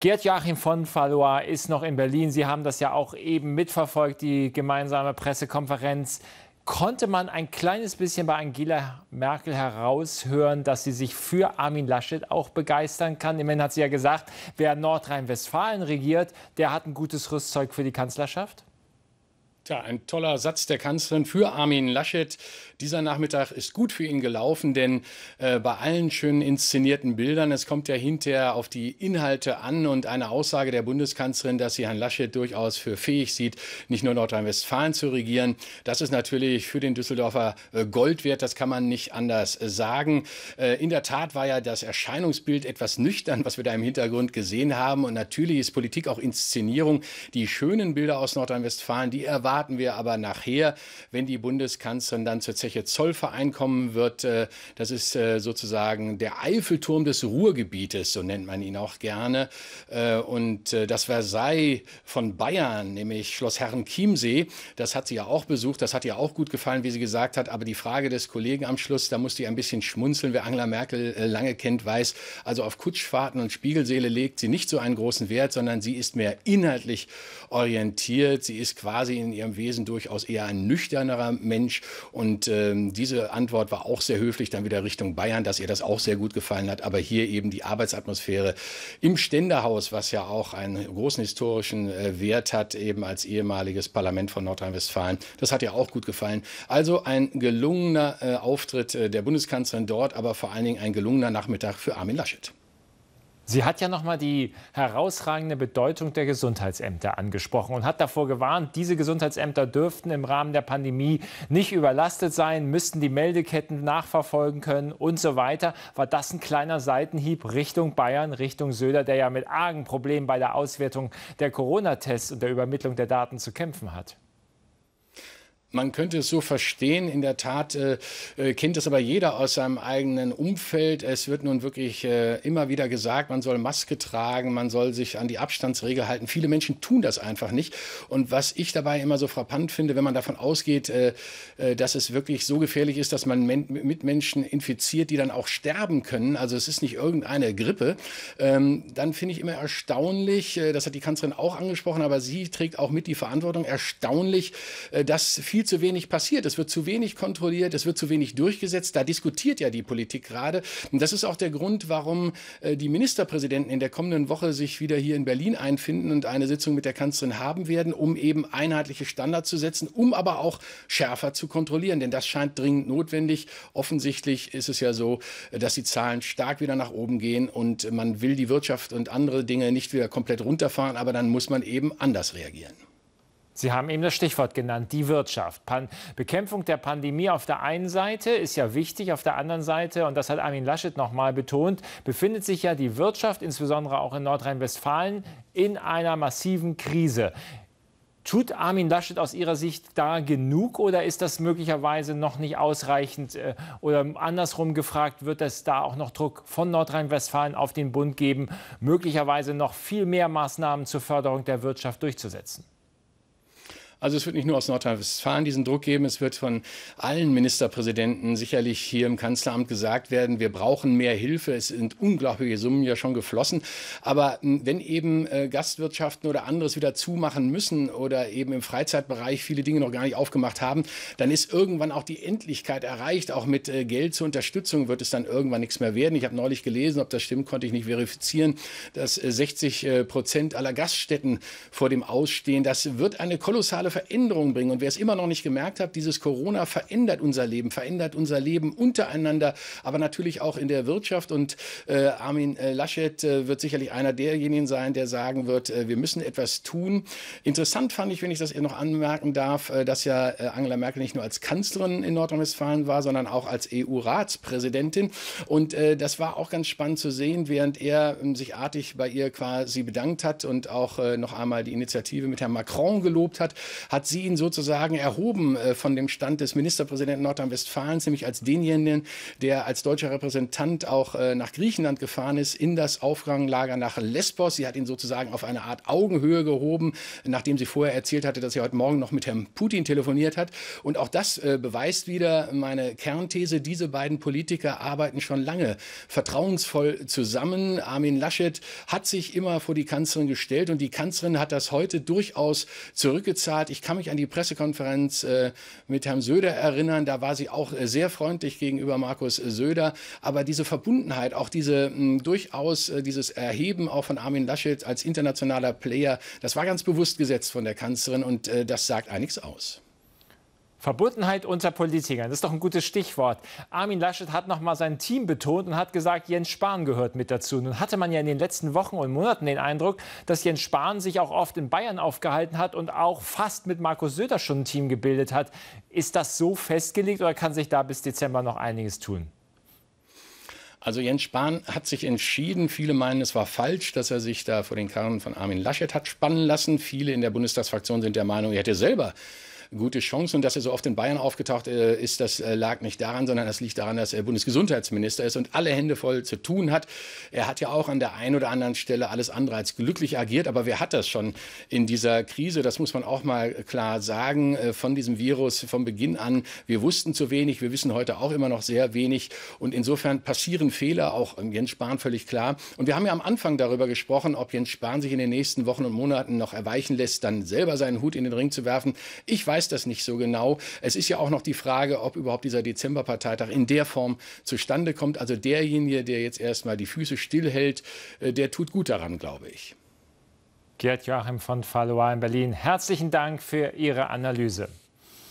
Gerd-Joachim von Fallois ist noch in Berlin. Sie haben das ja auch eben mitverfolgt, die gemeinsame Pressekonferenz. Konnte man ein kleines bisschen bei Angela Merkel heraushören, dass sie sich für Armin Laschet auch begeistern kann? Immerhin hat sie ja gesagt, wer Nordrhein-Westfalen regiert, der hat ein gutes Rüstzeug für die Kanzlerschaft. Tja, ein toller Satz der Kanzlerin für Armin Laschet. Dieser Nachmittag ist gut für ihn gelaufen, denn äh, bei allen schönen inszenierten Bildern, es kommt ja hinterher auf die Inhalte an und eine Aussage der Bundeskanzlerin, dass sie Herrn Laschet durchaus für fähig sieht, nicht nur Nordrhein-Westfalen zu regieren. Das ist natürlich für den Düsseldorfer äh, Gold wert, das kann man nicht anders äh, sagen. Äh, in der Tat war ja das Erscheinungsbild etwas nüchtern, was wir da im Hintergrund gesehen haben. Und natürlich ist Politik auch Inszenierung. Die schönen Bilder aus Nordrhein-Westfalen, die erwarten warten wir aber nachher, wenn die Bundeskanzlerin dann zur Zeche Zollverein kommen wird. Äh, das ist äh, sozusagen der Eiffelturm des Ruhrgebietes, so nennt man ihn auch gerne. Äh, und das Versailles von Bayern, nämlich Schloss Herrenchiemsee, das hat sie ja auch besucht. Das hat ihr auch gut gefallen, wie sie gesagt hat. Aber die Frage des Kollegen am Schluss, da musste ich ein bisschen schmunzeln. Wer Angela Merkel lange kennt, weiß, also auf Kutschfahrten und Spiegelsäle legt sie nicht so einen großen Wert, sondern sie ist mehr inhaltlich orientiert. Sie ist quasi in ihrem ihrem Wesen durchaus eher ein nüchternerer Mensch. Und ähm, diese Antwort war auch sehr höflich, dann wieder Richtung Bayern, dass ihr das auch sehr gut gefallen hat. Aber hier eben die Arbeitsatmosphäre im Ständerhaus, was ja auch einen großen historischen äh, Wert hat, eben als ehemaliges Parlament von Nordrhein-Westfalen. Das hat ihr auch gut gefallen. Also ein gelungener äh, Auftritt äh, der Bundeskanzlerin dort, aber vor allen Dingen ein gelungener Nachmittag für Armin Laschet. Sie hat ja nochmal die herausragende Bedeutung der Gesundheitsämter angesprochen und hat davor gewarnt, diese Gesundheitsämter dürften im Rahmen der Pandemie nicht überlastet sein, müssten die Meldeketten nachverfolgen können und so weiter. War das ein kleiner Seitenhieb Richtung Bayern, Richtung Söder, der ja mit argen Problemen bei der Auswertung der Corona-Tests und der Übermittlung der Daten zu kämpfen hat? Man könnte es so verstehen, in der Tat äh, äh, kennt es aber jeder aus seinem eigenen Umfeld. Es wird nun wirklich äh, immer wieder gesagt, man soll Maske tragen, man soll sich an die Abstandsregel halten. Viele Menschen tun das einfach nicht. Und was ich dabei immer so frappant finde, wenn man davon ausgeht, äh, äh, dass es wirklich so gefährlich ist, dass man men mit Menschen infiziert, die dann auch sterben können, also es ist nicht irgendeine Grippe, ähm, dann finde ich immer erstaunlich, das hat die Kanzlerin auch angesprochen, aber sie trägt auch mit die Verantwortung, erstaunlich, dass viel zu wenig passiert. Es wird zu wenig kontrolliert, es wird zu wenig durchgesetzt. Da diskutiert ja die Politik gerade. Und das ist auch der Grund, warum äh, die Ministerpräsidenten in der kommenden Woche sich wieder hier in Berlin einfinden und eine Sitzung mit der Kanzlerin haben werden, um eben einheitliche Standards zu setzen, um aber auch schärfer zu kontrollieren. Denn das scheint dringend notwendig. Offensichtlich ist es ja so, äh, dass die Zahlen stark wieder nach oben gehen und man will die Wirtschaft und andere Dinge nicht wieder komplett runterfahren, aber dann muss man eben anders reagieren. Sie haben eben das Stichwort genannt, die Wirtschaft. Pan Bekämpfung der Pandemie auf der einen Seite ist ja wichtig, auf der anderen Seite, und das hat Armin Laschet nochmal betont, befindet sich ja die Wirtschaft, insbesondere auch in Nordrhein-Westfalen, in einer massiven Krise. Tut Armin Laschet aus Ihrer Sicht da genug oder ist das möglicherweise noch nicht ausreichend? Äh, oder andersrum gefragt, wird es da auch noch Druck von Nordrhein-Westfalen auf den Bund geben, möglicherweise noch viel mehr Maßnahmen zur Förderung der Wirtschaft durchzusetzen? Also es wird nicht nur aus Nordrhein-Westfalen diesen Druck geben, es wird von allen Ministerpräsidenten sicherlich hier im Kanzleramt gesagt werden, wir brauchen mehr Hilfe. Es sind unglaubliche Summen ja schon geflossen. Aber hm, wenn eben äh, Gastwirtschaften oder anderes wieder zumachen müssen oder eben im Freizeitbereich viele Dinge noch gar nicht aufgemacht haben, dann ist irgendwann auch die Endlichkeit erreicht. Auch mit äh, Geld zur Unterstützung wird es dann irgendwann nichts mehr werden. Ich habe neulich gelesen, ob das stimmt, konnte ich nicht verifizieren, dass 60 äh, Prozent aller Gaststätten vor dem Ausstehen, das wird eine kolossale Veränderungen bringen. Und wer es immer noch nicht gemerkt hat, dieses Corona verändert unser Leben, verändert unser Leben untereinander, aber natürlich auch in der Wirtschaft. Und äh, Armin äh, Laschet äh, wird sicherlich einer derjenigen sein, der sagen wird, äh, wir müssen etwas tun. Interessant fand ich, wenn ich das noch anmerken darf, äh, dass ja äh, Angela Merkel nicht nur als Kanzlerin in Nordrhein-Westfalen war, sondern auch als EU-Ratspräsidentin. Und das war auch ganz spannend zu sehen, während er ähm, sich artig bei ihr quasi bedankt hat und auch noch einmal die Initiative mit Herrn Macron gelobt hat, hat sie ihn sozusagen erhoben äh, von dem Stand des Ministerpräsidenten Nordrhein-Westfalens, nämlich als denjenigen, der als deutscher Repräsentant auch äh, nach Griechenland gefahren ist, in das Aufganglager nach Lesbos. Sie hat ihn sozusagen auf eine Art Augenhöhe gehoben, nachdem sie vorher erzählt hatte, dass sie heute Morgen noch mit Herrn Putin telefoniert hat. Und auch das äh, beweist wieder meine Kernthese, diese beiden Politiker arbeiten schon lange vertrauensvoll zusammen. Armin Laschet hat sich immer vor die Kanzlerin gestellt und die Kanzlerin hat das heute durchaus zurückgezahlt hat. Ich kann mich an die Pressekonferenz äh, mit Herrn Söder erinnern. Da war sie auch äh, sehr freundlich gegenüber Markus äh, Söder. Aber diese Verbundenheit, auch diese mh, hm, durchaus äh, dieses Erheben auch von Armin Laschet als internationaler Player, das war ganz bewusst gesetzt von der Kanzlerin und äh, das sagt einiges aus. Verbundenheit unter Politikern, das ist doch ein gutes Stichwort. Armin Laschet hat nochmal sein Team betont und hat gesagt, Jens Spahn gehört mit dazu. Nun hatte man ja in den letzten Wochen und Monaten den Eindruck, dass Jens Spahn sich auch oft in Bayern aufgehalten hat und auch fast mit Markus Söder schon ein Team gebildet hat. Ist das so festgelegt oder kann sich da bis Dezember noch einiges tun? Also Jens Spahn hat sich entschieden, viele meinen, es war falsch, dass er sich da vor den Karren von Armin Laschet hat spannen lassen. Viele in der Bundestagsfraktion sind der Meinung, er hätte selber gute Chance. Und dass er so oft in Bayern aufgetaucht äh, ist, das äh, lag nicht daran, sondern das liegt daran, dass er Bundesgesundheitsminister ist und alle Hände voll zu tun hat. Er hat ja auch an der einen oder anderen Stelle alles andere als glücklich agiert. Aber wer hat das schon in dieser Krise? Das muss man auch mal klar sagen. Äh, von diesem Virus von Beginn an, wir wussten zu wenig. Wir wissen heute auch immer noch sehr wenig. Und insofern passieren Fehler, auch Jens Spahn völlig klar. Und wir haben ja am Anfang darüber gesprochen, ob Jens Spahn sich in den nächsten Wochen und Monaten noch erweichen lässt, dann selber seinen Hut in den Ring zu werfen. Ich weiß weiß das nicht so genau. Es ist ja auch noch die Frage, ob überhaupt dieser Dezemberparteitag in der Form zustande kommt. Also derjenige, der jetzt erstmal die Füße stillhält, äh, der tut gut daran, glaube ich. Gerd Joachim von Fallois in Berlin, herzlichen Dank für Ihre Analyse.